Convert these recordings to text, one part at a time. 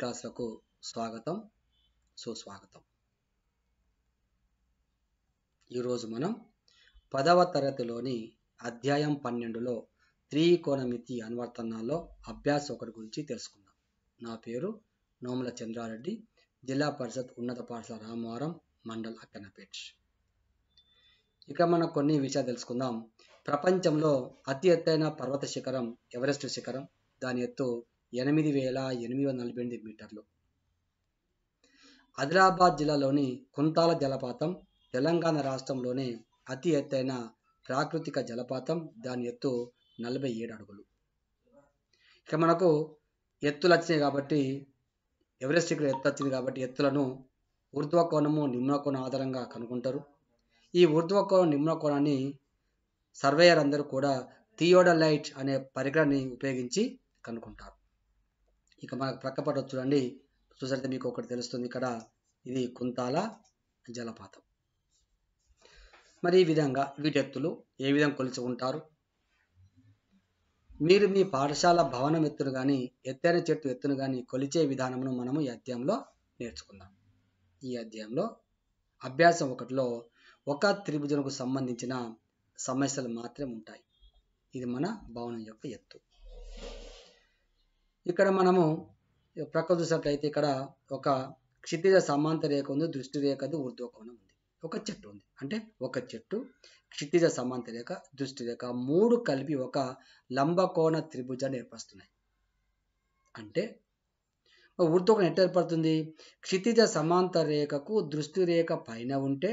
క్లాసులకు స్వాగతం సుస్వాగతం ఈరోజు మనం పదవ తరగతిలోని అధ్యాయం పన్నెండులో త్రికోణమితి అనువర్తనాల్లో అభ్యాస ఒకటి గురించి తెలుసుకుందాం నా పేరు నోముల చంద్రారెడ్డి జిల్లా పరిషత్ ఉన్నత పాఠశాల రామవరం మండల్ అక్కనపేట్ ఇక మనం కొన్ని విషయాలు తెలుసుకుందాం ప్రపంచంలో అతి ఎత్తైన పర్వత శిఖరం ఎవరెస్ట్ శిఖరం దాని ఎత్తు ఎనిమిది వేల ఎనిమిది వందల నలభై ఎనిమిది మీటర్లు ఆదిలాబాద్ జిల్లాలోని కుంతాల జలపాతం తెలంగాణ రాష్ట్రంలోనే అతి ఎత్తైన ప్రాకృతిక జలపాతం దాని ఎత్తు నలభై ఏడు అడుగులు ఇక మనకు ఎత్తులు వచ్చినాయి కాబట్టి ఎవరెస్ట్ ఇక్కడ ఎత్తు వచ్చింది కాబట్టి ఎత్తులను ఊర్ధ్వ కోణము నిమ్న కోణం ఆధారంగా కనుగొంటారు ఈ ఊర్ధ్వ కోణం నిమ్న కోణాన్ని సర్వేయర్ అందరూ కూడా థియోడలైట్ అనే పరికరాన్ని ఉపయోగించి కనుక్కుంటారు ఇక మనకు ప్రక్కపట చూడండి చూసరితే మీకు ఒకటి తెలుస్తుంది ఇక్కడ ఇది కుంతాల జలపాతం మరి ఈ విధంగా వీటెత్తులు ఏ విధంగా కొలిచి ఉంటారు మీరు మీ పాఠశాల భవనం ఎత్తును కానీ ఎత్తైన చెట్టు ఎత్తును కానీ కొలిచే విధానమును మనము ఈ అధ్యాయంలో నేర్చుకుందాం ఈ అధ్యాయంలో అభ్యాసం ఒకటిలో ఒక త్రిభుజనకు సంబంధించిన సమస్యలు మాత్రమే ఉంటాయి ఇది మన భవనం యొక్క ఎత్తు ఇక్కడ మనము ప్రక్కన చూసినట్లయితే ఇక్కడ ఒక క్షితిజ సమాంతర రేఖ ఉంది దృష్టి రేఖది ఊర్ధ్వకోణం ఉంది ఒక చెట్టు ఉంది అంటే ఒక చెట్టు క్షితిజ సమాంతర రేఖ దృష్టి రేఖ మూడు కలిపి ఒక లంబకోణ త్రిభుజాన్ని ఏర్పరుస్తున్నాయి అంటే ఊర్ధ్వకోణం ఎట్లా ఏర్పడుతుంది క్షితిజ సమాంతర రేఖకు దృష్టి రేఖ పైన ఉంటే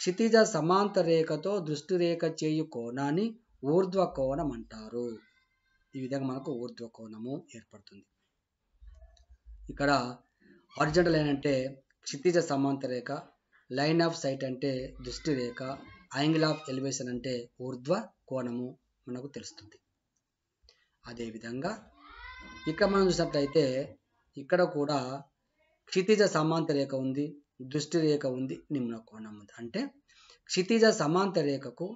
క్షితిజ సమాంతర రేఖతో దృష్టి రేఖ చేయు కోణాన్ని ఊర్ధ్వకోణం అంటారు ఈ విధంగా మనకు ఊర్ధ్వ కోణము ఏర్పడుతుంది ఇక్కడ హారిజంటల్ లైన్ అంటే క్షితిజ సమాంత రేఖ లైన్ ఆఫ్ సైట్ అంటే దృష్టి రేఖ యాంగిల్ ఆఫ్ ఎలివేషన్ అంటే ఊర్ధ్వ కోణము మనకు తెలుస్తుంది అదేవిధంగా ఇక్కడ మనం చూసినట్లయితే ఇక్కడ కూడా క్షితిజ సమాంత రేఖ ఉంది దృష్టి రేఖ ఉంది నిమ్న కోణం ఉంది అంటే క్షితిజ సమాంత రేఖకు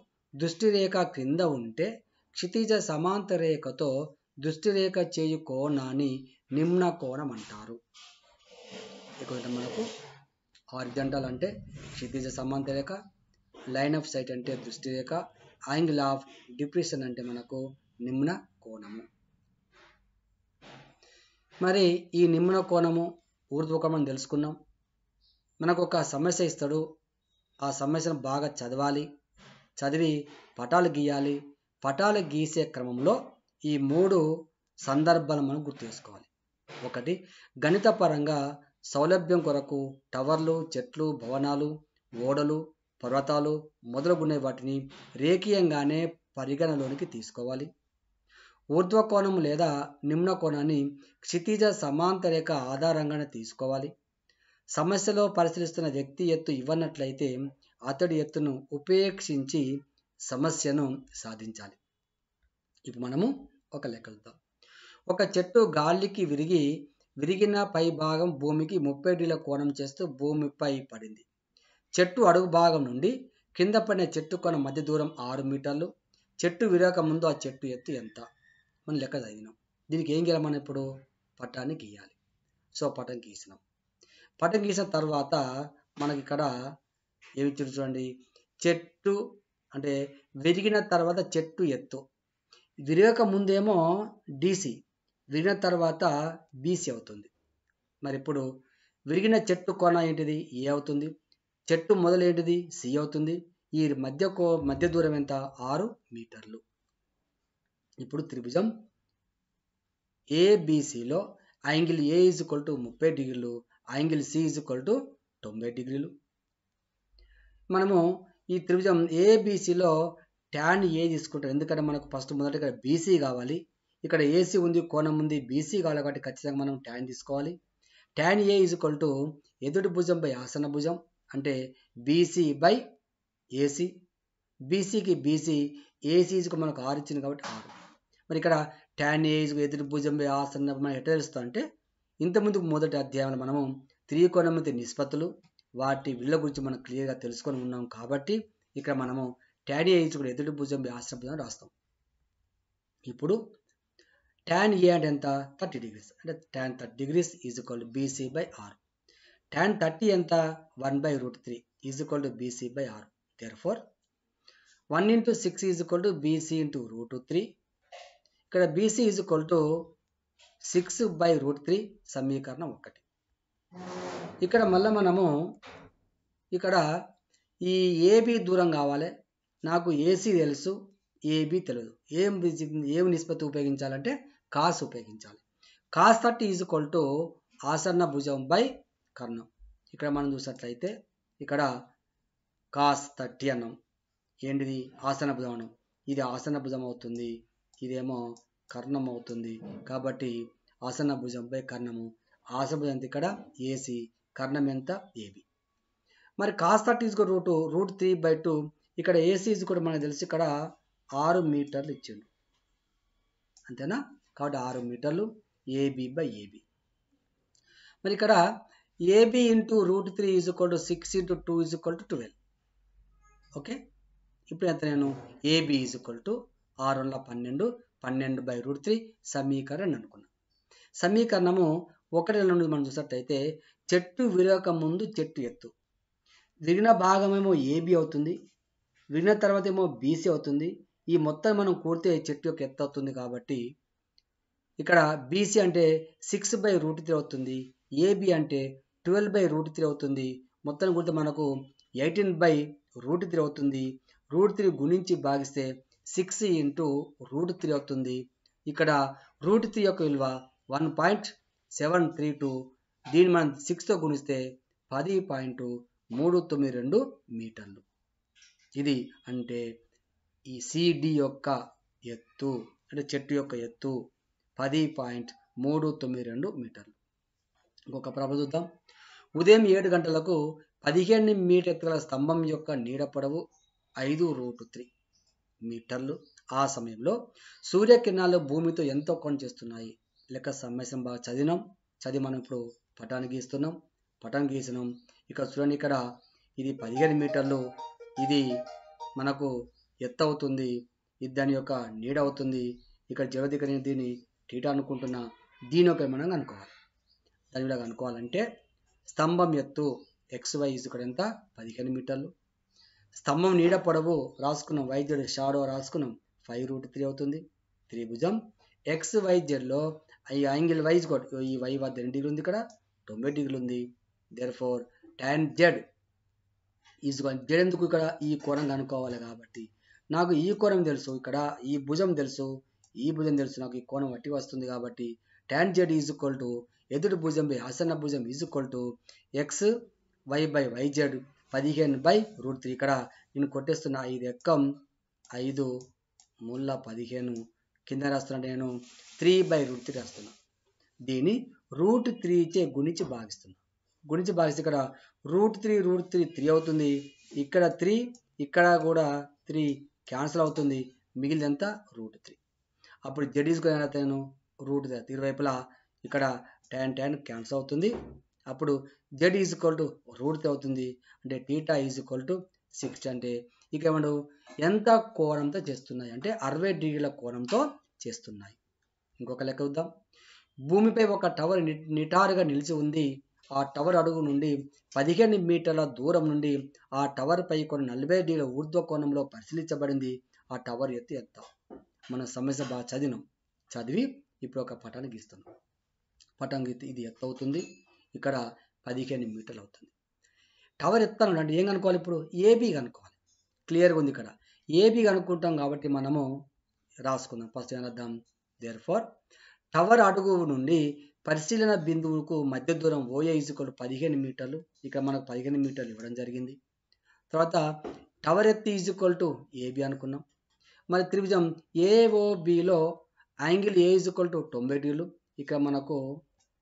దృష్టి రేఖ క్రింద ఉంటే క్షితిజ సమాంతరేఖతో దృష్టిరేఖ చేయు కోణాన్ని నిమ్న కోణం అంటారు ఎక్కువైతే మనకు హారిజంటల్ అంటే క్షితిజ సమాంతరేఖ లైన్ ఆఫ్ సైట్ అంటే దృష్టిరేఖ యాంగిల్ ఆఫ్ డిప్రెషన్ అంటే మనకు నిమ్న కోణము మరి ఈ నిమ్న కోణము ఊర్ధ్వకోణం తెలుసుకున్నాం మనకు ఒక సమస్య ఇస్తాడు ఆ సమస్యను బాగా చదవాలి చదివి పటాలు గీయాలి పటాలు గీసే క్రమంలో ఈ మూడు సందర్భాలు మనం గుర్తు చేసుకోవాలి ఒకటి గణిత పరంగా సౌలభ్యం కొరకు టవర్లు చెట్లు భవనాలు ఓడలు పర్వతాలు మొదలుగునే వాటిని రేఖీయంగానే పరిగణలోనికి తీసుకోవాలి ఊర్ధ్వకోణం లేదా నిమ్న కోణాన్ని క్షితిజ సమాంతరేఖ ఆధారంగానే తీసుకోవాలి సమస్యలో పరిశీలిస్తున్న వ్యక్తి ఎత్తు ఇవ్వనట్లయితే అతడి ఎత్తును ఉపేక్షించి సమస్యను సాధించాలి ఇప్పుడు మనము ఒక లెక్కలుద్దాం ఒక చెట్టు గాలికి విరిగి విరిగిన పై భాగం భూమికి ముప్పై డిగ్రీల కోణం చేస్తూ భూమిపై పడింది చెట్టు అడుగు భాగం నుండి కింద పడిన చెట్టు కొన మధ్య దూరం ఆరు మీటర్లు చెట్టు విరగక ముందు ఆ చెట్టు ఎత్తు ఎంత మనం లెక్క చదివినాం దీనికి ఏం గీయాలి మనం ఇప్పుడు పట్టాన్ని గీయాలి సో పటం గీసినాం పటం గీసిన తర్వాత మనకి ఇక్కడ ఏమి చూడండి చెట్టు అంటే విరిగిన తర్వాత చెట్టు ఎత్తు విరగక ముందేమో డిసి విరిగిన తర్వాత బీసీ అవుతుంది మరి ఇప్పుడు విరిగిన చెట్టు కోణ ఏంటిది ఏ e అవుతుంది చెట్టు ఏంటిది సి అవుతుంది ఈ మధ్య కో మధ్య దూరం ఎంత ఆరు మీటర్లు ఇప్పుడు త్రిభుజం ఏబిసిలో angle A is equal to ముప్పై డిగ్రీలు angle C is equal to తొంభై డిగ్రీలు మనము ఈ త్రిభుజం ఏబీసీలో ట్యాన్ ఏ తీసుకుంటారు ఎందుకంటే మనకు ఫస్ట్ మొదట ఇక్కడ బీసీ కావాలి ఇక్కడ ఏసీ ఉంది కోణం ఉంది బీసీ కావాలి కాబట్టి ఖచ్చితంగా మనం ట్యాన్ తీసుకోవాలి ట్యాన్ ఏ ఈజ్ టు ఎదుటి భుజం బై ఆసన భుజం అంటే బీసీ బై ఏసీ బీసీకి బీసీ ఏసీజ్కు మనకు ఆరు ఇచ్చింది కాబట్టి ఆరు మరి ఇక్కడ ట్యాన్ ఏజ్ ఎదుటి భుజం బై ఆసన మనం ఎట్లా తెలుస్తాం అంటే ఇంతకుముందు మొదటి అధ్యాయంలో మనము త్రికోణమితి నిష్పత్తులు వాటి విలువ గురించి మనం క్లియర్గా తెలుసుకొని ఉన్నాం కాబట్టి ఇక్కడ మనము ట్యాన్ ఏ కూడా ఎదుటి భుజం ఆశ్రమ భుజం రాస్తాం ఇప్పుడు ట్యాన్ ఏ అంటే ఎంత థర్టీ డిగ్రీస్ అంటే tan thirty degrees is equal to BC by R tan thirty ఎంత one by root three is equal to BC by R therefore one into six is equal to BC into root three ఇక్కడ BC is equal to six by root three సమీకరణం ఒకటి ఇక్కడ మళ్ళీ మనము ఇక్కడ ఈ AB దూరం కావాలి నాకు ఏసీ తెలుసు ఏబి తెలియదు ఏం ఏం నిష్పత్తి ఉపయోగించాలంటే కాస్ ఉపయోగించాలి cos thirty is equal to ఆసన్న భుజం బై కర్ణం ఇక్కడ మనం చూసినట్లయితే ఇక్కడ కాస్ థర్టీ అన్నం ఏంటిది ఆసన భుజం ఇది ఆసన భుజం అవుతుంది ఇదేమో కర్ణం అవుతుంది కాబట్టి ఆసన భుజంపై కర్ణము ఆసభుజంతి ఇక్కడ ఏసి కర్ణం ఎంత ఏబి మరి కాస్త తీసుకో ఇసుకో root root three by two ఇక్కడ ఏసీ కూడా మనకు తెలిసి ఇక్కడ ఆరు మీటర్లు ఇచ్చిండు అంతేనా కాబట్టి ఆరు మీటర్లు ఏబి బై ఏబి మరి ఇక్కడ AB into root three is equal to six into two is equal to twelve okay ఇప్పుడు ఎంత నేను ఏబి ఈజ్ ఈక్వల్ టు ఆరు వందల పన్నెండు పన్నెండు బై రూట్ త్రీ సమీకరణ అనుకున్నాను సమీకరణము ఒకటి నుండి మనం చూసినట్టయితే చెట్టు విరగక ముందు చెట్టు ఎత్తు విరిగిన భాగమేమో ఏబి అవుతుంది విరిగిన తర్వాత ఏమో బీసీ అవుతుంది ఈ మొత్తం మనం కూడితే చెట్టు యొక్క ఎత్తు అవుతుంది కాబట్టి ఇక్కడ బీసీ అంటే సిక్స్ బై రూట్ త్రీ అవుతుంది ఏబి అంటే ట్వెల్వ్ బై రూట్ త్రీ అవుతుంది మొత్తం కూడితే మనకు ఎయిటీన్ బై రూట్ త్రీ అవుతుంది రూట్ త్రీ గుణించి భాగిస్తే సిక్స్ ఇంటూ రూట్ త్రీ అవుతుంది ఇక్కడ రూట్ త్రీ యొక్క విలువ one point seven three two దీన్ని మనం సిక్స్తో గుణిస్తే పది పాయింట్ మూడు తొమ్మిది రెండు మీటర్లు ఇది అంటే ఈ సిడి యొక్క ఎత్తు అంటే చెట్టు యొక్క ఎత్తు పది పాయింట్ మూడు తొమ్మిది రెండు మీటర్లు ఇంకొక ప్రభ చూద్దాం ఉదయం ఏడు గంటలకు పదిహేను మీటర్ల స్తంభం యొక్క నీడ పొడవు ఐదు రూటు త్రీ మీటర్లు ఆ సమయంలో సూర్యకిరణాలు భూమితో ఎంతో కొండ చేస్తున్నాయి లెక్క సమ్మేశం బాగా చదివినాం చదివి మనం ఇప్పుడు పటాన్ని గీస్తున్నాం పటం గీసినాం ఇక చూడండి ఇక్కడ ఇది పదిహేను మీటర్లు ఇది మనకు ఎత్తు అవుతుంది ఇది దాని యొక్క నీడ అవుతుంది ఇక్కడ జవదిక నేను దీన్ని టీటా అనుకుంటున్నా దీని ఒక మనం అనుకోవాలి దాని విధంగా అనుకోవాలంటే స్తంభం ఎత్తు ఎక్స్ వై ఇక్కడ ఎంత పదిహేను మీటర్లు స్తంభం నీడ పొడవు రాసుకున్నాం వైద్యుడు షాడో రాసుకున్నాం ఫైవ్ రూట్ త్రీ అవుతుంది త్రిభుజం ఎక్స్ వైద్యుల్లో ఈ యాంగిల్ వైజ్ కూడా ఈ వై వద్ద ఎన్ని డిగ్రీ ఉంది ఇక్కడ తొంభై డిగ్రీలు ఉంది therefore tan Z is Z ఎందుకు ఇక్కడ ఈ కోణం కనుక్కోవాలి కాబట్టి నాకు ఈ కోణం తెలుసు ఇక్కడ ఈ భుజం తెలుసు ఈ భుజం తెలుసు నాకు ఈ కోణం వట్టి వస్తుంది కాబట్టి tan Z is equal to ఎదుటి భుజం బై ఆసన్న భుజం is equal to X Y by Y Z పదిహేను బై రూట్ త్రీ ఇక్కడ నేను కొట్టేస్తున్న ఐదు ఎక్కం ఐదు మూల పదిహేను కింద రాస్తున్నాను నేను త్రీ బై రూట్ త్రీ రాస్తున్నా దీన్ని రూట్ త్రీచే గుణించి భాగిస్తున్నా గుణించి భాగిస్తే ఇక్కడ root three root three three అవుతుంది ఇక్కడ త్రీ ఇక్కడ కూడా త్రీ క్యాన్సిల్ అవుతుంది మిగిలినంతా రూట్ త్రీ అప్పుడు జెడ్ నేను రూట్ ఇరువైపులా ఇక్కడ ట్యాన్ ట్యాన్ క్యాన్సిల్ అవుతుంది అప్పుడు Z is equal to root three అవుతుంది అంటే theta is equal to six అంటే ఇక ఏమండు ఎంత కోణంతో చేస్తున్నాయి అంటే అరవై డిగ్రీల కోణంతో చేస్తున్నాయి ఇంకొక లెక్క చూద్దాం భూమిపై ఒక టవర్ నిటారుగా నిలిచి ఉంది ఆ టవర్ అడుగు నుండి పదిహేను మీటర్ల దూరం నుండి ఆ టవర్ పై కొన్ని నలభై డిగ్రీల ఊర్ధ్వ కోణంలో పరిశీలించబడింది ఆ టవర్ ఎత్తు ఎత్త మనం సమస్య బాగా చదివినాం చదివి ఇప్పుడు ఒక పటాన్ని గీస్తున్నాం పటం గీత ఇది ఎత్తవుతుంది అవుతుంది ఇక్కడ పదిహేను మీటర్లు అవుతుంది టవర్ ఎత్తాను అంటే ఏం కనుక్కోవాలి ఇప్పుడు ఏబీ కనుక్కోవాలి క్లియర్గా ఉంది ఇక్కడ ఏబీ కనుక్కుంటాం కాబట్టి మనము రాసుకుందాం ఫస్ట్ రాద్దాం దేర్ ఫోర్ టవర్ అడుగు నుండి పరిశీలన బిందువుకు మధ్య దూరం ఓఏ ఈజుకోలు పదిహేను మీటర్లు ఇక్కడ మనకు పదిహేను మీటర్లు ఇవ్వడం జరిగింది తర్వాత టవర్ ఎత్తు ఈజుకోల్ టు ఏబి అనుకున్నాం మరి త్రిభుజం ఏఓబిలో యాంగిల్ ఏ ఈజుకోల్ టు తొంభై డిగ్రీలు ఇక్కడ మనకు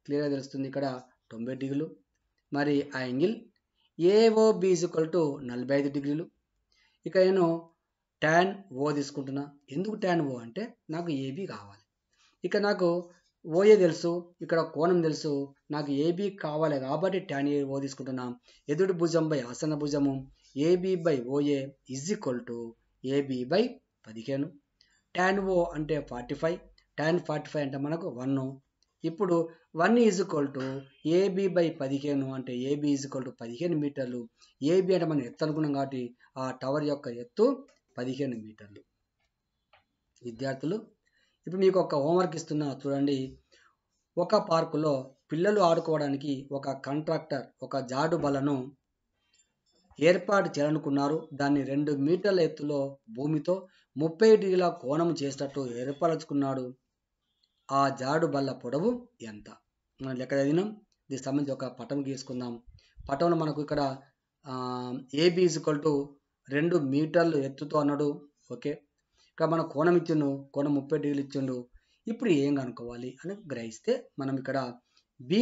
క్లియర్గా తెలుస్తుంది ఇక్కడ తొంభై డిగ్రీలు మరి యాంగిల్ ఏఓబి ఈజుకోల్ టు నలభై ఐదు డిగ్రీలు ఇక నేను ట్యాన్ ఓ తీసుకుంటున్నా ఎందుకు ట్యాన్ ఓ అంటే నాకు ఏబీ కావాలి ఇక నాకు ఓఏ తెలుసు ఇక్కడ కోణం తెలుసు నాకు ఏబీ కావాలి కాబట్టి ట్యాన్ ఏ ఓ తీసుకుంటున్నా ఎదుటి భుజం బై ఆసన భుజము AB by OA is equal to AB by పదిహేను ట్యాన్ ఓ అంటే forty five tan forty five అంటే మనకు వన్ ఇప్పుడు one is equal to AB by పదిహేను అంటే ఏబీ ఈజ్ ఈక్వల్ టు పదిహేను మీటర్లు ఏబీ అంటే మనం ఎత్తు అనుకున్నాం కాబట్టి ఆ టవర్ యొక్క ఎత్తు పదిహేను మీటర్లు విద్యార్థులు ఇప్పుడు మీకు ఒక హోంవర్క్ ఇస్తున్నా చూడండి ఒక పార్కులో పిల్లలు ఆడుకోవడానికి ఒక కాంట్రాక్టర్ ఒక జాడు బలను ఏర్పాటు చేయాలనుకున్నారు దాన్ని రెండు మీటర్ల ఎత్తులో భూమితో ముప్పై డిగ్రీల కోణం చేసేటట్టు ఏర్పరచుకున్నాడు ఆ జాడు బల్ల పొడవు ఎంత మనం లెక్క చదివినాం దీనికి సంబంధించి ఒక పటం గీసుకుందాం పటంలో మనకు ఇక్కడ ఏబీ ఈక్వల్ టు రెండు మీటర్లు ఎత్తుతో అన్నాడు ఓకే ఇక మన కోణం ఇచ్చిండు కోణం ముప్పై డిగ్రీలు ఇచ్చిండు ఇప్పుడు ఏం కనుక్కోవాలి అని గ్రహిస్తే మనం ఇక్కడ బి